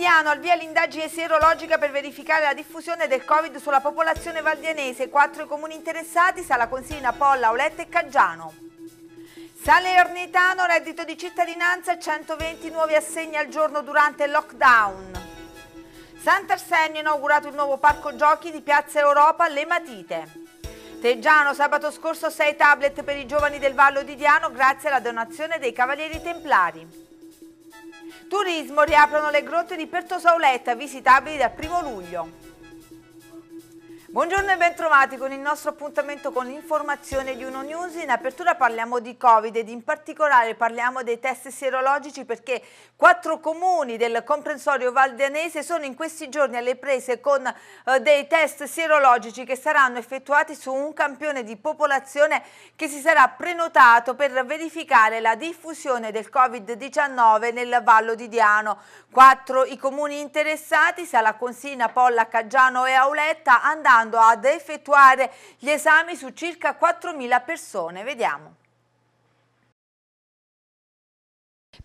Valdiviano, al via l'indagine serologica per verificare la diffusione del Covid sulla popolazione valdianese. Quattro comuni interessati, Sala Consina, Polla, Auletta e Caggiano. Salernitano, reddito di cittadinanza, 120 nuovi assegni al giorno durante il lockdown. Sant'Arsenio inaugurato il nuovo parco giochi di Piazza Europa Le Matite. Teggiano, sabato scorso 6 tablet per i giovani del Vallo di Diano grazie alla donazione dei Cavalieri Templari. Turismo riaprono le grotte di Pertosauletta visitabili dal 1 luglio. Buongiorno e bentrovati con il nostro appuntamento con l'informazione di Uno News. In apertura parliamo di Covid ed in particolare parliamo dei test sierologici perché quattro comuni del comprensorio valdianese sono in questi giorni alle prese con eh, dei test sierologici che saranno effettuati su un campione di popolazione che si sarà prenotato per verificare la diffusione del Covid-19 nel Vallo di Diano. Quattro i comuni interessati, Sala Consina, Polla, Caggiano e Auletta, andando andando ad effettuare gli esami su circa 4.000 persone. Vediamo.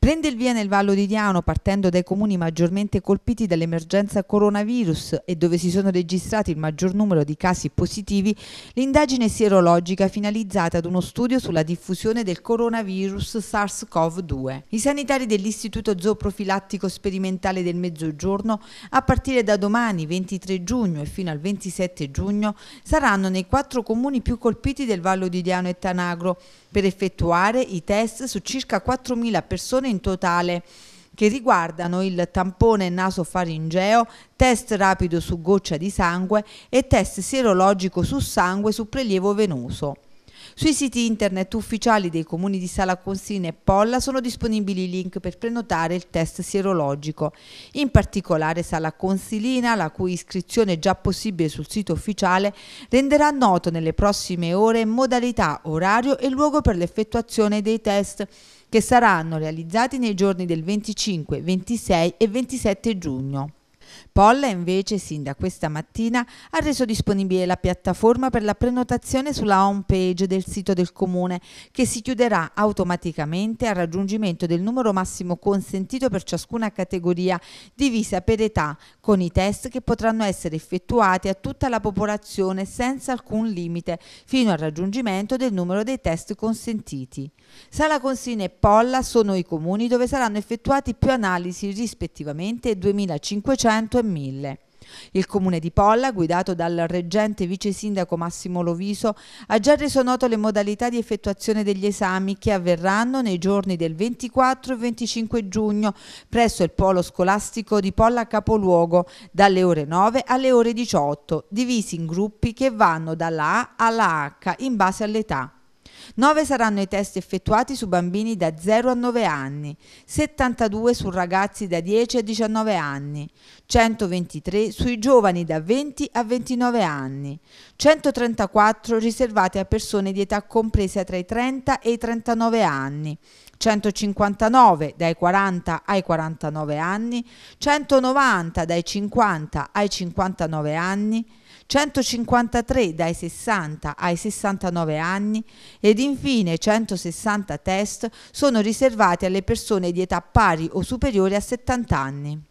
Prende il via nel Vallo di Diano partendo dai comuni maggiormente colpiti dall'emergenza coronavirus e dove si sono registrati il maggior numero di casi positivi, l'indagine sierologica finalizzata ad uno studio sulla diffusione del coronavirus SARS-CoV-2. I sanitari dell'Istituto Zooprofilattico Sperimentale del Mezzogiorno, a partire da domani 23 giugno e fino al 27 giugno, saranno nei quattro comuni più colpiti del Vallo di Diano e Tanagro, per effettuare i test su circa 4.000 persone in totale che riguardano il tampone nasofaringeo, test rapido su goccia di sangue e test sierologico su sangue su prelievo venoso. Sui siti internet ufficiali dei comuni di Sala Consina e Polla sono disponibili i link per prenotare il test sierologico. In particolare Sala Consilina, la cui iscrizione è già possibile sul sito ufficiale, renderà noto nelle prossime ore modalità, orario e luogo per l'effettuazione dei test che saranno realizzati nei giorni del 25, 26 e 27 giugno. Polla invece sin da questa mattina ha reso disponibile la piattaforma per la prenotazione sulla home page del sito del comune che si chiuderà automaticamente al raggiungimento del numero massimo consentito per ciascuna categoria divisa per età con i test che potranno essere effettuati a tutta la popolazione senza alcun limite fino al raggiungimento del numero dei test consentiti. Sala Consina e Polla sono i comuni dove saranno effettuati più analisi rispettivamente 2500 500 e 1000. Il comune di Polla, guidato dal reggente vice sindaco Massimo Loviso, ha già reso noto le modalità di effettuazione degli esami che avverranno nei giorni del 24 e 25 giugno presso il polo scolastico di Polla Capoluogo dalle ore 9 alle ore 18, divisi in gruppi che vanno dalla A alla H in base all'età. 9 saranno i test effettuati su bambini da 0 a 9 anni, 72 su ragazzi da 10 a 19 anni, 123 sui giovani da 20 a 29 anni, 134 riservati a persone di età compresa tra i 30 e i 39 anni, 159 dai 40 ai 49 anni, 190 dai 50 ai 59 anni, 153 dai 60 ai 69 anni ed infine 160 test sono riservati alle persone di età pari o superiore a 70 anni.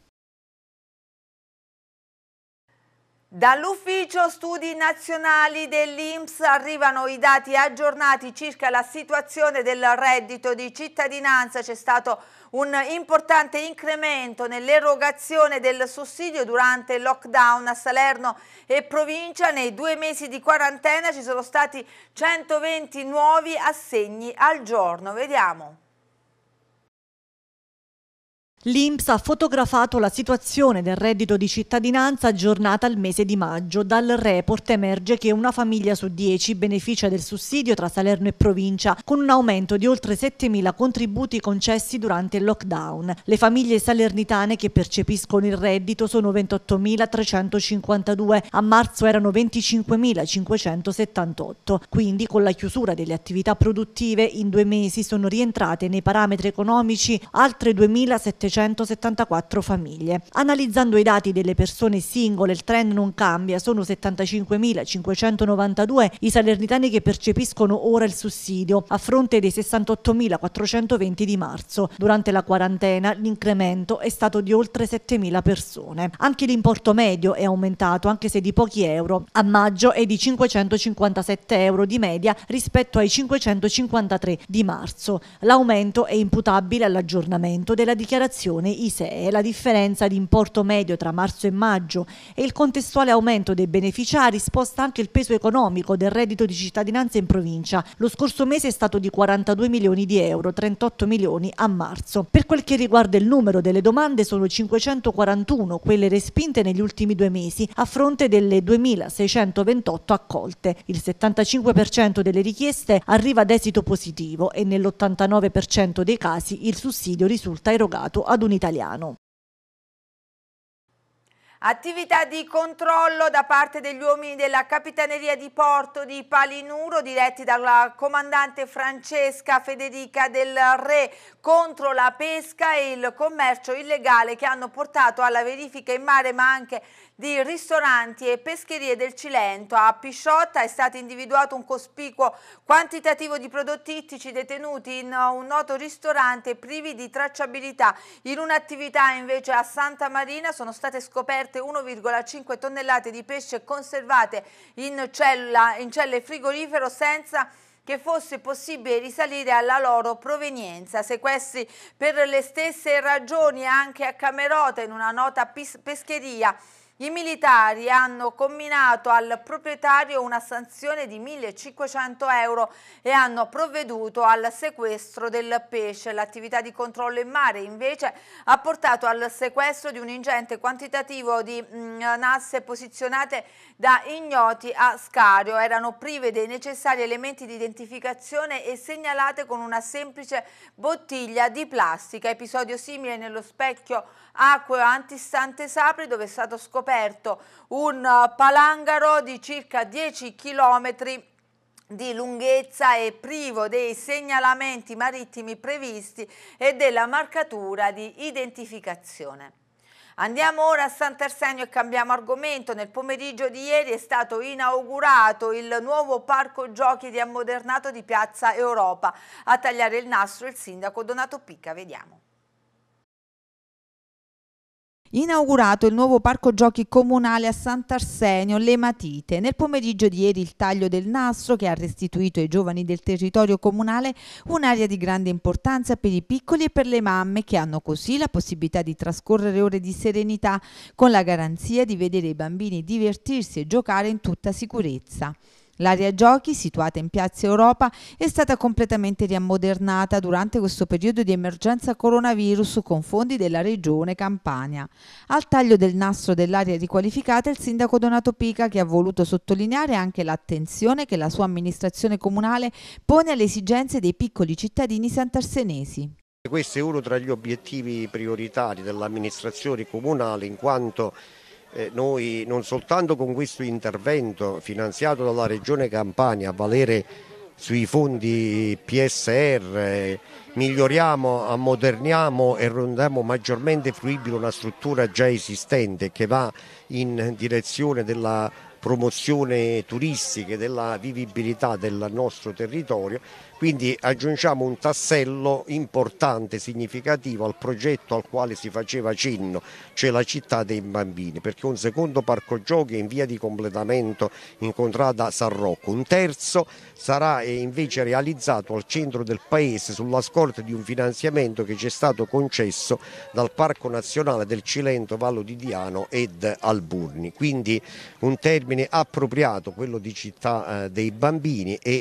Dall'Ufficio Studi Nazionali dell'Inps arrivano i dati aggiornati circa la situazione del reddito di cittadinanza. C'è stato un importante incremento nell'erogazione del sussidio durante il lockdown a Salerno e provincia. Nei due mesi di quarantena ci sono stati 120 nuovi assegni al giorno. Vediamo. L'Inps ha fotografato la situazione del reddito di cittadinanza aggiornata al mese di maggio. Dal report emerge che una famiglia su 10 beneficia del sussidio tra Salerno e provincia, con un aumento di oltre 7.000 contributi concessi durante il lockdown. Le famiglie salernitane che percepiscono il reddito sono 28.352, a marzo erano 25.578. Quindi con la chiusura delle attività produttive in due mesi sono rientrate nei parametri economici altre 2.700 774 famiglie. Analizzando i dati delle persone singole, il trend non cambia, sono 75.592 i salernitani che percepiscono ora il sussidio, a fronte dei 68.420 di marzo. Durante la quarantena l'incremento è stato di oltre 7.000 persone. Anche l'importo medio è aumentato, anche se di pochi euro. A maggio è di 557 euro di media rispetto ai 553 di marzo. L'aumento è imputabile all'aggiornamento della dichiarazione inflazione ISEE, la differenza di importo medio tra marzo e maggio e il contestuale aumento dei beneficiari sposta anche il peso economico del reddito di cittadinanza in provincia. Lo scorso mese è stato di 42 milioni di euro, 38 milioni a marzo. Per quel che riguarda il numero delle domande sono 541 quelle respinte negli ultimi due mesi a fronte delle 2.628 accolte. Il 75% delle richieste arriva ad esito positivo e nell'89% dei casi il sussidio risulta erogato a ad un italiano. Attività di controllo da parte degli uomini della Capitaneria di Porto di Palinuro diretti dalla comandante Francesca Federica del Re contro la pesca e il commercio illegale che hanno portato alla verifica in mare ma anche di ristoranti e pescherie del Cilento. A Pisciotta è stato individuato un cospicuo quantitativo di prodotti ittici detenuti in un noto ristorante privi di tracciabilità. In un'attività invece a Santa Marina sono state scoperte 7 1,5 tonnellate di pesce conservate in, cella, in celle frigorifero senza che fosse possibile risalire alla loro provenienza. Sequestri per le stesse ragioni anche a Camerota in una nota pescheria i militari hanno comminato al proprietario una sanzione di 1.500 euro e hanno provveduto al sequestro del pesce. L'attività di controllo in mare invece ha portato al sequestro di un ingente quantitativo di mm, nasse posizionate da ignoti a Scario. Erano prive dei necessari elementi di identificazione e segnalate con una semplice bottiglia di plastica. Episodio simile nello specchio acqueo antistante Sapri dove è stato scoperto scoperto un eh, palangaro di circa 10 chilometri di lunghezza e privo dei segnalamenti marittimi previsti e della marcatura di identificazione. Andiamo ora a Sant'Arsenio e cambiamo argomento. Nel pomeriggio di ieri è stato inaugurato il nuovo parco giochi di ammodernato di Piazza Europa. A tagliare il nastro il sindaco Donato Picca, vediamo inaugurato il nuovo parco giochi comunale a Sant'Arsenio, Le Matite. Nel pomeriggio di ieri il taglio del nastro che ha restituito ai giovani del territorio comunale un'area di grande importanza per i piccoli e per le mamme che hanno così la possibilità di trascorrere ore di serenità con la garanzia di vedere i bambini divertirsi e giocare in tutta sicurezza. L'area giochi, situata in Piazza Europa, è stata completamente riammodernata durante questo periodo di emergenza coronavirus con fondi della regione Campania. Al taglio del nastro dell'area riqualificata il sindaco Donato Pica che ha voluto sottolineare anche l'attenzione che la sua amministrazione comunale pone alle esigenze dei piccoli cittadini santarsenesi. Questo è uno tra gli obiettivi prioritari dell'amministrazione comunale in quanto eh, noi non soltanto con questo intervento finanziato dalla Regione Campania a valere sui fondi PSR eh, miglioriamo, ammoderniamo e rendiamo maggiormente fruibile una struttura già esistente che va in direzione della promozione turistica, e della vivibilità del nostro territorio, quindi aggiungiamo un tassello importante, significativo al progetto al quale si faceva cenno, cioè la città dei bambini, perché un secondo parco giochi è in via di completamento in contrada San Rocco, un terzo sarà eh, invece realizzato al centro del paese sulla scorta di un finanziamento che ci è stato concesso dal Parco Nazionale del Cilento, Vallo di Diano ed Alburni. Quindi un termine appropriato, quello di città eh, dei bambini e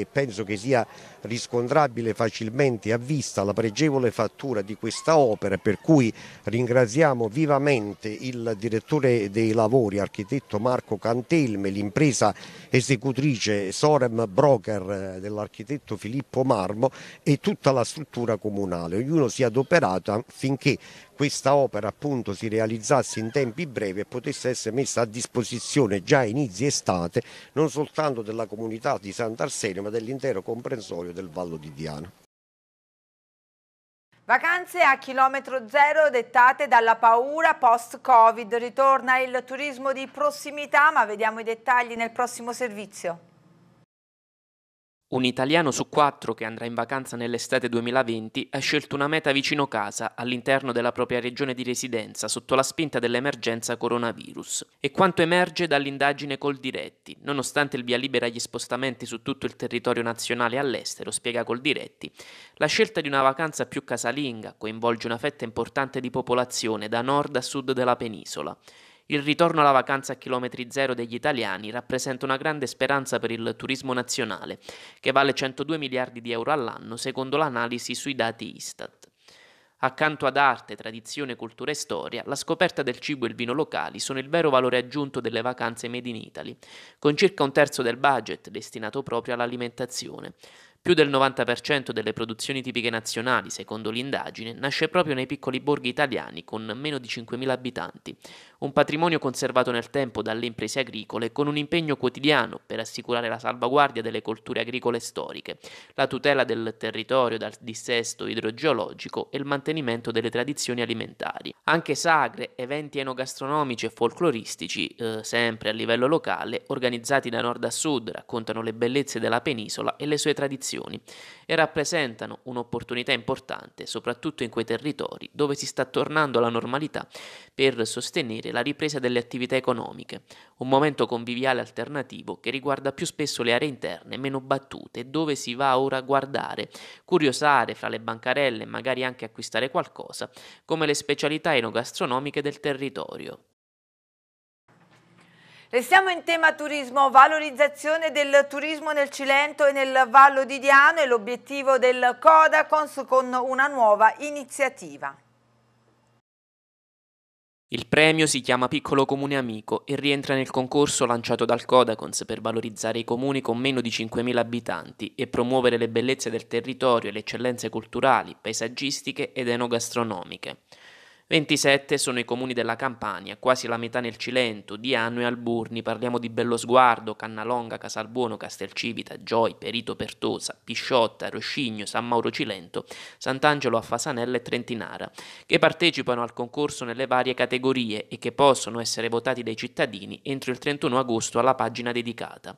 eh, penso che sia riscontrabile facilmente a vista la pregevole fattura di questa opera per cui ringraziamo vivamente il direttore dei lavori architetto Marco Cantelme, l'impresa esecutrice Sorem Broker eh, dell'architetto Filippo Marmo e tutta la struttura comunale. Ognuno si è adoperato affinché questa opera appunto si realizzasse in tempi brevi e potesse essere messa a disposizione già a inizi estate non soltanto della comunità di Sant'Arsenio ma dell'intero comprensorio del Vallo di Diano. Vacanze a chilometro zero dettate dalla paura post-Covid. Ritorna il turismo di prossimità, ma vediamo i dettagli nel prossimo servizio. Un italiano su quattro che andrà in vacanza nell'estate 2020 ha scelto una meta vicino casa, all'interno della propria regione di residenza, sotto la spinta dell'emergenza coronavirus. E quanto emerge dall'indagine Col Diretti, nonostante il via libera agli spostamenti su tutto il territorio nazionale e all'estero, spiega Col Diretti, la scelta di una vacanza più casalinga coinvolge una fetta importante di popolazione da nord a sud della penisola. Il ritorno alla vacanza a chilometri zero degli italiani rappresenta una grande speranza per il turismo nazionale, che vale 102 miliardi di euro all'anno secondo l'analisi sui dati Istat. Accanto ad arte, tradizione, cultura e storia, la scoperta del cibo e il vino locali sono il vero valore aggiunto delle vacanze made in Italy, con circa un terzo del budget destinato proprio all'alimentazione. Più del 90% delle produzioni tipiche nazionali, secondo l'indagine, nasce proprio nei piccoli borghi italiani con meno di 5.000 abitanti, un patrimonio conservato nel tempo dalle imprese agricole con un impegno quotidiano per assicurare la salvaguardia delle colture agricole storiche, la tutela del territorio dal dissesto idrogeologico e il mantenimento delle tradizioni alimentari. Anche sagre, eventi enogastronomici e folcloristici, eh, sempre a livello locale, organizzati da nord a sud, raccontano le bellezze della penisola e le sue tradizioni migrazioni e rappresentano un'opportunità importante soprattutto in quei territori dove si sta tornando alla normalità per sostenere la ripresa delle attività economiche, un momento conviviale alternativo che riguarda più spesso le aree interne meno battute dove si va ora a guardare, curiosare fra le bancarelle e magari anche acquistare qualcosa come le specialità enogastronomiche del territorio. Restiamo in tema turismo, valorizzazione del turismo nel Cilento e nel Vallo di Diano è l'obiettivo del Codacons con una nuova iniziativa. Il premio si chiama Piccolo Comune Amico e rientra nel concorso lanciato dal Codacons per valorizzare i comuni con meno di 5.000 abitanti e promuovere le bellezze del territorio e le eccellenze culturali, paesaggistiche ed enogastronomiche. 27 sono i comuni della Campania, quasi la metà nel Cilento, Diano e Alburni, parliamo di Bellosguardo, Cannalonga, Casalbuono, Castelcivita, Gioi, Perito Pertosa, Pisciotta, Roscigno, San Mauro Cilento, Sant'Angelo a Fasanella e Trentinara, che partecipano al concorso nelle varie categorie e che possono essere votati dai cittadini entro il 31 agosto alla pagina dedicata.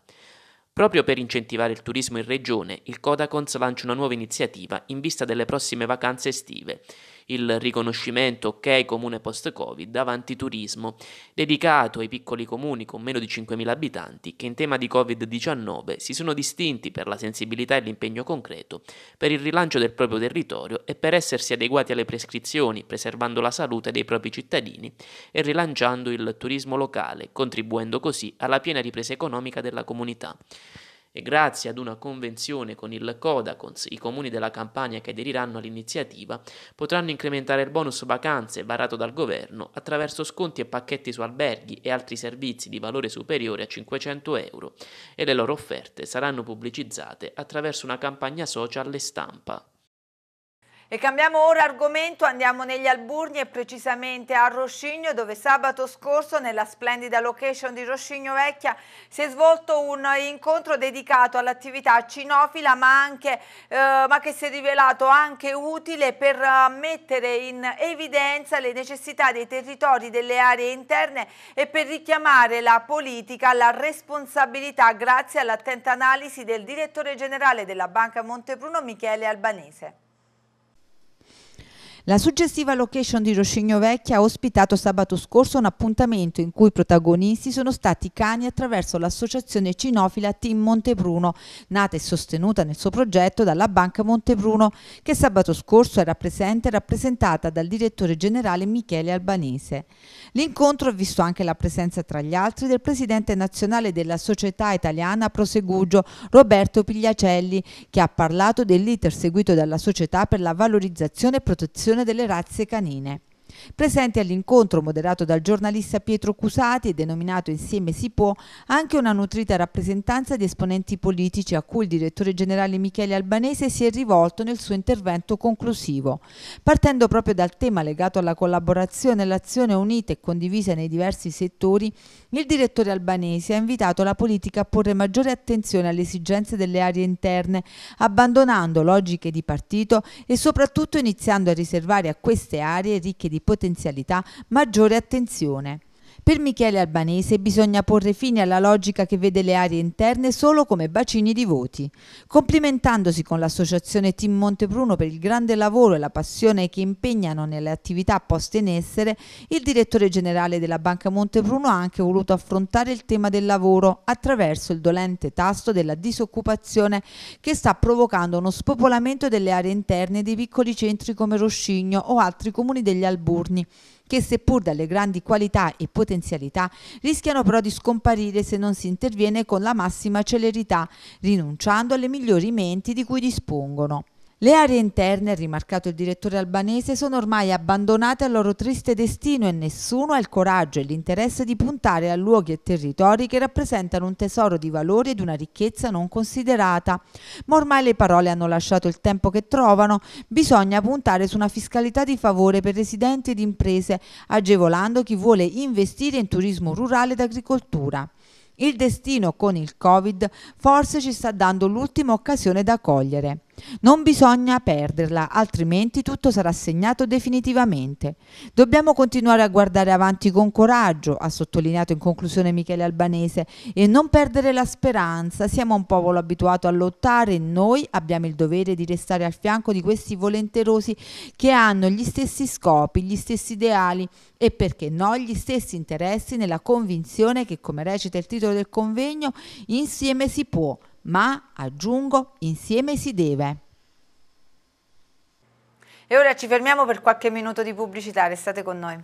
Proprio per incentivare il turismo in regione, il Codacons lancia una nuova iniziativa in vista delle prossime vacanze estive il riconoscimento ok comune post-Covid avanti turismo, dedicato ai piccoli comuni con meno di 5.000 abitanti che in tema di Covid-19 si sono distinti per la sensibilità e l'impegno concreto, per il rilancio del proprio territorio e per essersi adeguati alle prescrizioni, preservando la salute dei propri cittadini e rilanciando il turismo locale, contribuendo così alla piena ripresa economica della comunità e grazie ad una convenzione con il Codacons i comuni della Campania che aderiranno all'iniziativa potranno incrementare il bonus vacanze varato dal governo attraverso sconti e pacchetti su alberghi e altri servizi di valore superiore a 500 euro e le loro offerte saranno pubblicizzate attraverso una campagna social e stampa. E cambiamo ora argomento, andiamo negli Alburni e precisamente a Roscigno dove sabato scorso nella splendida location di Roscigno Vecchia si è svolto un incontro dedicato all'attività cinofila ma, anche, eh, ma che si è rivelato anche utile per mettere in evidenza le necessità dei territori delle aree interne e per richiamare la politica alla responsabilità grazie all'attenta analisi del direttore generale della Banca Montebruno Michele Albanese. La suggestiva location di Roscigno Vecchia ha ospitato sabato scorso un appuntamento in cui i protagonisti sono stati i cani attraverso l'associazione cinofila Team Montebruno, nata e sostenuta nel suo progetto dalla Banca Montebruno, che sabato scorso era presente e rappresentata dal direttore generale Michele Albanese. L'incontro ha visto anche la presenza tra gli altri del presidente nazionale della Società Italiana Prosegugio, Roberto Pigliacelli, che ha parlato dell'iter seguito dalla società per la valorizzazione e protezione delle razze canine. Presente all'incontro moderato dal giornalista Pietro Cusati e denominato Insieme si può anche una nutrita rappresentanza di esponenti politici a cui il direttore generale Michele Albanese si è rivolto nel suo intervento conclusivo. Partendo proprio dal tema legato alla collaborazione e all'azione unita e condivisa nei diversi settori, il direttore albanese ha invitato la politica a porre maggiore attenzione alle esigenze delle aree interne, abbandonando logiche di partito e soprattutto iniziando a riservare a queste aree ricche di di potenzialità maggiore attenzione. Per Michele Albanese bisogna porre fine alla logica che vede le aree interne solo come bacini di voti. Complimentandosi con l'associazione Team Montepruno per il grande lavoro e la passione che impegnano nelle attività poste in essere, il direttore generale della Banca Montepruno ha anche voluto affrontare il tema del lavoro attraverso il dolente tasto della disoccupazione che sta provocando uno spopolamento delle aree interne dei piccoli centri come Roscigno o altri comuni degli Alburni che seppur dalle grandi qualità e potenzialità rischiano però di scomparire se non si interviene con la massima celerità, rinunciando alle migliori menti di cui dispongono. Le aree interne, ha rimarcato il direttore albanese, sono ormai abbandonate al loro triste destino e nessuno ha il coraggio e l'interesse di puntare a luoghi e territori che rappresentano un tesoro di valori ed una ricchezza non considerata. Ma ormai le parole hanno lasciato il tempo che trovano, bisogna puntare su una fiscalità di favore per residenti ed imprese, agevolando chi vuole investire in turismo rurale ed agricoltura. Il destino con il Covid forse ci sta dando l'ultima occasione da cogliere. Non bisogna perderla, altrimenti tutto sarà segnato definitivamente. Dobbiamo continuare a guardare avanti con coraggio, ha sottolineato in conclusione Michele Albanese, e non perdere la speranza. Siamo un popolo abituato a lottare e noi abbiamo il dovere di restare al fianco di questi volenterosi che hanno gli stessi scopi, gli stessi ideali e perché no gli stessi interessi nella convinzione che, come recita il titolo del convegno, insieme si può ma aggiungo insieme si deve. E ora ci fermiamo per qualche minuto di pubblicità, restate con noi.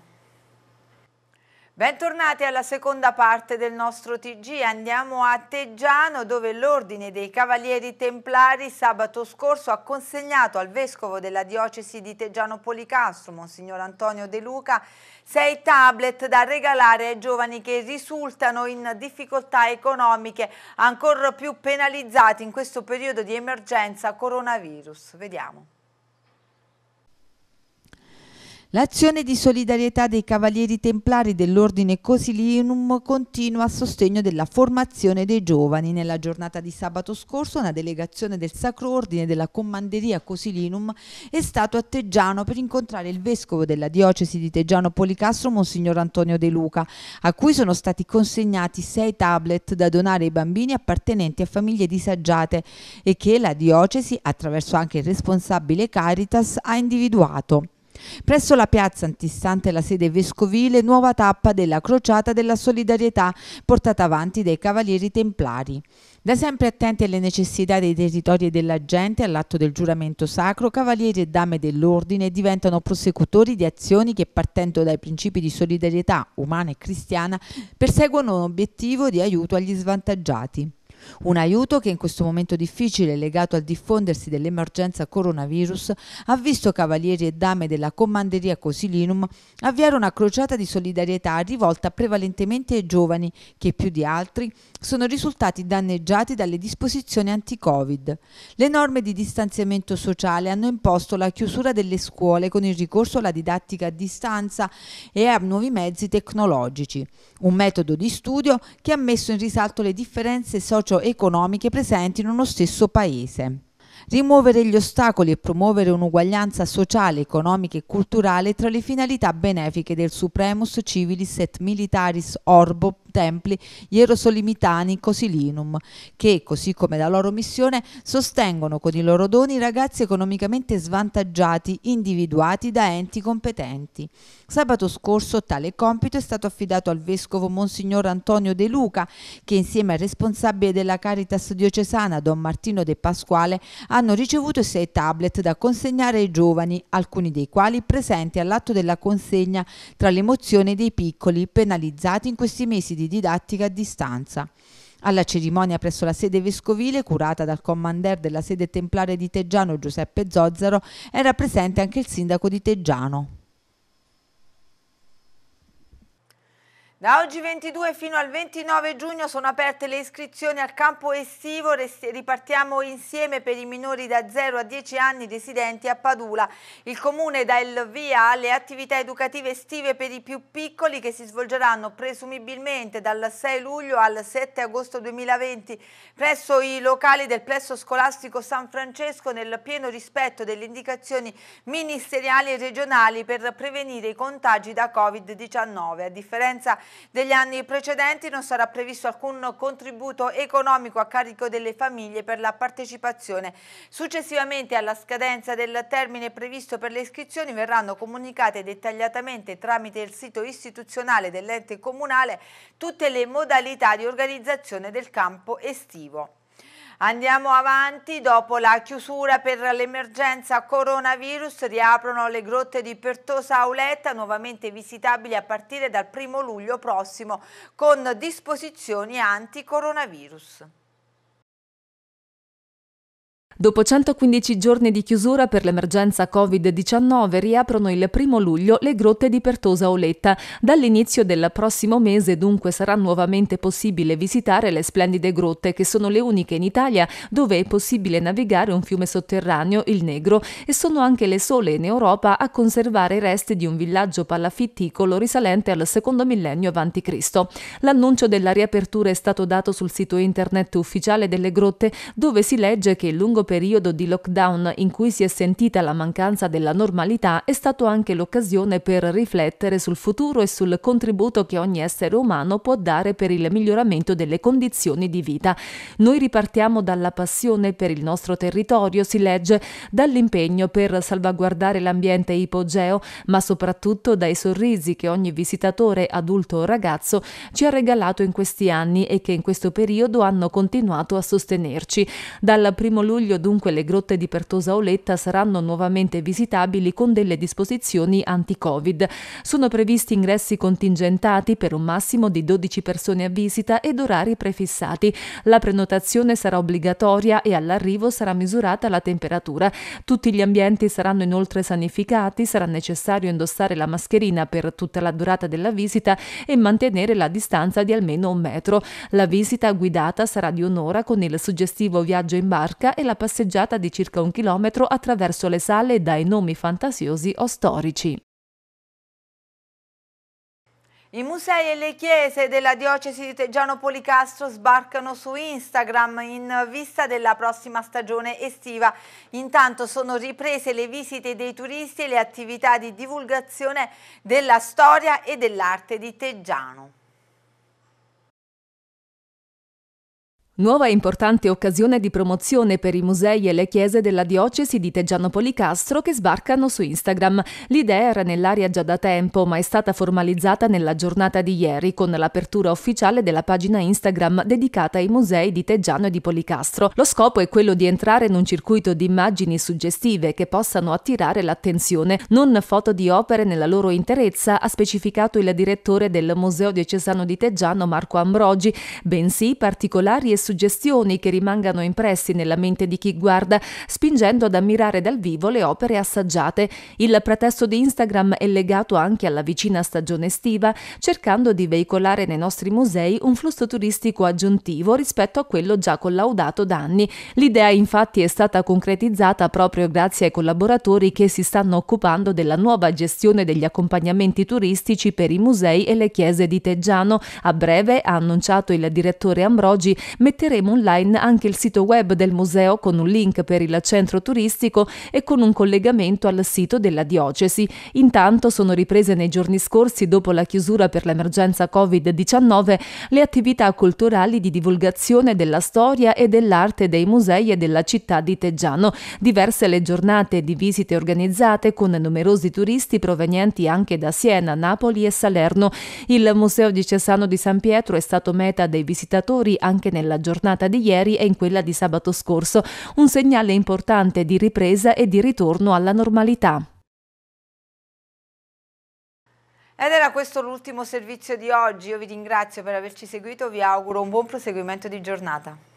Bentornati alla seconda parte del nostro TG, andiamo a Teggiano dove l'Ordine dei Cavalieri Templari sabato scorso ha consegnato al Vescovo della Diocesi di Teggiano Policastro, Monsignor Antonio De Luca, sei tablet da regalare ai giovani che risultano in difficoltà economiche, ancora più penalizzati in questo periodo di emergenza coronavirus. Vediamo. L'azione di solidarietà dei Cavalieri Templari dell'Ordine Cosilinum continua a sostegno della formazione dei giovani. Nella giornata di sabato scorso una delegazione del Sacro Ordine della Commanderia Cosilinum è stato a Teggiano per incontrare il Vescovo della Diocesi di Teggiano Policastro, Monsignor Antonio De Luca, a cui sono stati consegnati sei tablet da donare ai bambini appartenenti a famiglie disagiate e che la Diocesi, attraverso anche il responsabile Caritas, ha individuato. Presso la piazza antistante la sede vescovile, nuova tappa della crociata della solidarietà portata avanti dai Cavalieri Templari. Da sempre attenti alle necessità dei territori e della gente, all'atto del giuramento sacro, cavalieri e dame dell'ordine diventano prosecutori di azioni che, partendo dai principi di solidarietà umana e cristiana, perseguono un obiettivo di aiuto agli svantaggiati. Un aiuto che in questo momento difficile legato al diffondersi dell'emergenza coronavirus ha visto cavalieri e dame della Commanderia Cosilinum avviare una crociata di solidarietà rivolta prevalentemente ai giovani che più di altri sono risultati danneggiati dalle disposizioni anti-Covid. Le norme di distanziamento sociale hanno imposto la chiusura delle scuole con il ricorso alla didattica a distanza e a nuovi mezzi tecnologici, un metodo di studio che ha messo in risalto le differenze socio socio-economiche presenti in uno stesso paese rimuovere gli ostacoli e promuovere un'uguaglianza sociale, economica e culturale tra le finalità benefiche del Supremus Civilis et Militaris Orbo Templi Ierosolimitani Cosilinum, che, così come la loro missione, sostengono con i loro doni ragazzi economicamente svantaggiati individuati da enti competenti. Sabato scorso tale compito è stato affidato al vescovo Monsignor Antonio De Luca, che insieme al responsabile della Caritas diocesana Don Martino De Pasquale hanno ricevuto sei tablet da consegnare ai giovani, alcuni dei quali presenti all'atto della consegna tra l'emozione dei piccoli penalizzati in questi mesi di didattica a distanza. Alla cerimonia presso la sede vescovile, curata dal commander della sede templare di Teggiano Giuseppe Zozzaro, era presente anche il sindaco di Teggiano. Da oggi 22 fino al 29 giugno sono aperte le iscrizioni al campo estivo Ripartiamo insieme per i minori da 0 a 10 anni residenti a Padula. Il comune dà il via alle attività educative estive per i più piccoli che si svolgeranno presumibilmente dal 6 luglio al 7 agosto 2020 presso i locali del plesso scolastico San Francesco nel pieno rispetto delle indicazioni ministeriali e regionali per prevenire i contagi da Covid-19. A differenza di degli anni precedenti non sarà previsto alcun contributo economico a carico delle famiglie per la partecipazione. Successivamente alla scadenza del termine previsto per le iscrizioni verranno comunicate dettagliatamente tramite il sito istituzionale dell'ente comunale tutte le modalità di organizzazione del campo estivo. Andiamo avanti, dopo la chiusura per l'emergenza coronavirus riaprono le grotte di Pertosa Auletta, nuovamente visitabili a partire dal 1 luglio prossimo con disposizioni anti-coronavirus. Dopo 115 giorni di chiusura per l'emergenza Covid-19 riaprono il primo luglio le grotte di Pertosa Oletta. Dall'inizio del prossimo mese dunque sarà nuovamente possibile visitare le splendide grotte che sono le uniche in Italia dove è possibile navigare un fiume sotterraneo, il Negro, e sono anche le sole in Europa a conservare i resti di un villaggio palafitticolo risalente al secondo millennio a.C. L'annuncio della riapertura è stato dato sul sito internet ufficiale delle grotte dove si legge che il lungo periodo di lockdown in cui si è sentita la mancanza della normalità è stato anche l'occasione per riflettere sul futuro e sul contributo che ogni essere umano può dare per il miglioramento delle condizioni di vita. Noi ripartiamo dalla passione per il nostro territorio, si legge, dall'impegno per salvaguardare l'ambiente ipogeo, ma soprattutto dai sorrisi che ogni visitatore, adulto o ragazzo, ci ha regalato in questi anni e che in questo periodo hanno continuato a sostenerci. Dal primo luglio luglio dunque le grotte di Pertosa Oletta saranno nuovamente visitabili con delle disposizioni anti-Covid. Sono previsti ingressi contingentati per un massimo di 12 persone a visita ed orari prefissati. La prenotazione sarà obbligatoria e all'arrivo sarà misurata la temperatura. Tutti gli ambienti saranno inoltre sanificati, sarà necessario indossare la mascherina per tutta la durata della visita e mantenere la distanza di almeno un metro. La visita guidata sarà di un'ora con il suggestivo viaggio in barca e la passeggiata di circa un chilometro attraverso le sale dai nomi fantasiosi o storici. I musei e le chiese della diocesi di Teggiano Policastro sbarcano su Instagram in vista della prossima stagione estiva. Intanto sono riprese le visite dei turisti e le attività di divulgazione della storia e dell'arte di Teggiano. Nuova e importante occasione di promozione per i musei e le chiese della diocesi di Teggiano Policastro che sbarcano su Instagram. L'idea era nell'aria già da tempo, ma è stata formalizzata nella giornata di ieri con l'apertura ufficiale della pagina Instagram dedicata ai musei di Teggiano e di Policastro. Lo scopo è quello di entrare in un circuito di immagini suggestive che possano attirare l'attenzione, non foto di opere nella loro interezza, ha specificato il direttore del Museo Diocesano di Teggiano Marco Ambrogi, bensì particolari e suggestioni che rimangano impressi nella mente di chi guarda, spingendo ad ammirare dal vivo le opere assaggiate. Il pretesto di Instagram è legato anche alla vicina stagione estiva, cercando di veicolare nei nostri musei un flusso turistico aggiuntivo rispetto a quello già collaudato da anni. L'idea infatti è stata concretizzata proprio grazie ai collaboratori che si stanno occupando della nuova gestione degli accompagnamenti turistici per i musei e le chiese di Teggiano. A breve, ha annunciato il direttore Ambrogi, mettendo metteremo online anche il sito web del museo con un link per il centro turistico e con un collegamento al sito della diocesi. Intanto sono riprese nei giorni scorsi, dopo la chiusura per l'emergenza Covid-19, le attività culturali di divulgazione della storia e dell'arte dei musei e della città di Teggiano. Diverse le giornate di visite organizzate con numerosi turisti provenienti anche da Siena, Napoli e Salerno. Il Museo di Cesano di San Pietro è stato meta dei visitatori anche nella giornata di ieri e in quella di sabato scorso, un segnale importante di ripresa e di ritorno alla normalità. Ed era questo l'ultimo servizio di oggi, io vi ringrazio per averci seguito, vi auguro un buon proseguimento di giornata.